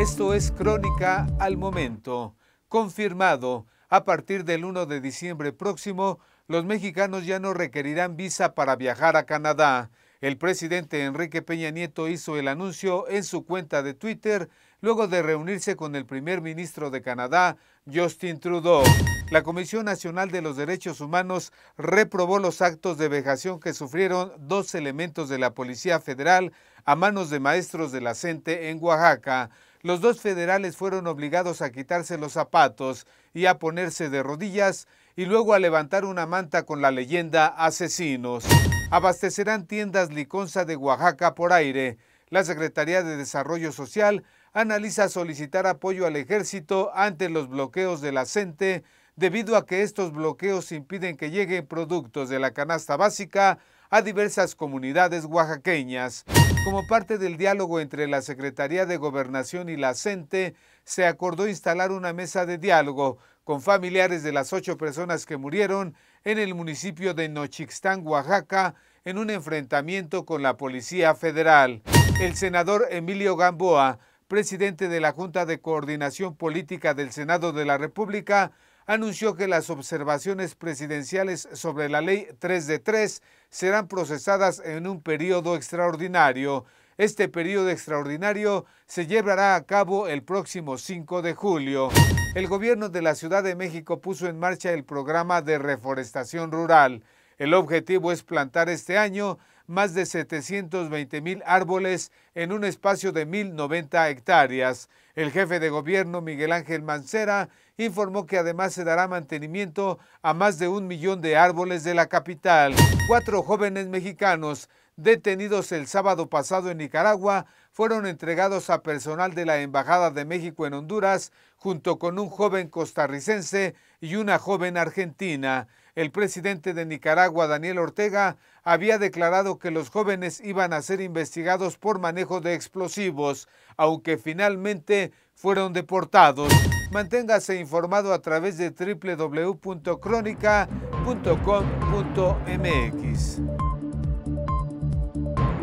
Esto es Crónica al Momento. Confirmado, a partir del 1 de diciembre próximo, los mexicanos ya no requerirán visa para viajar a Canadá. El presidente Enrique Peña Nieto hizo el anuncio en su cuenta de Twitter luego de reunirse con el primer ministro de Canadá, Justin Trudeau. La Comisión Nacional de los Derechos Humanos reprobó los actos de vejación que sufrieron dos elementos de la Policía Federal a manos de maestros de la CENTE en Oaxaca. Los dos federales fueron obligados a quitarse los zapatos y a ponerse de rodillas y luego a levantar una manta con la leyenda Asesinos. Abastecerán tiendas Liconza de Oaxaca por aire. La Secretaría de Desarrollo Social analiza solicitar apoyo al ejército ante los bloqueos de la CENTE debido a que estos bloqueos impiden que lleguen productos de la canasta básica a diversas comunidades oaxaqueñas. Como parte del diálogo entre la Secretaría de Gobernación y la CENTE, se acordó instalar una mesa de diálogo con familiares de las ocho personas que murieron en el municipio de Nochixtán, Oaxaca, en un enfrentamiento con la Policía Federal. El senador Emilio Gamboa, presidente de la Junta de Coordinación Política del Senado de la República, anunció que las observaciones presidenciales sobre la ley 3 de 3 serán procesadas en un periodo extraordinario. Este periodo extraordinario se llevará a cabo el próximo 5 de julio el gobierno de la Ciudad de México puso en marcha el programa de reforestación rural. El objetivo es plantar este año más de 720 mil árboles en un espacio de 1.090 hectáreas. El jefe de gobierno, Miguel Ángel Mancera, informó que además se dará mantenimiento a más de un millón de árboles de la capital. Cuatro jóvenes mexicanos detenidos el sábado pasado en Nicaragua fueron entregados a personal de la Embajada de México en Honduras, junto con un joven costarricense y una joven argentina. El presidente de Nicaragua, Daniel Ortega, había declarado que los jóvenes iban a ser investigados por manejo de explosivos, aunque finalmente fueron deportados. Manténgase informado a través de www.cronica.com.mx.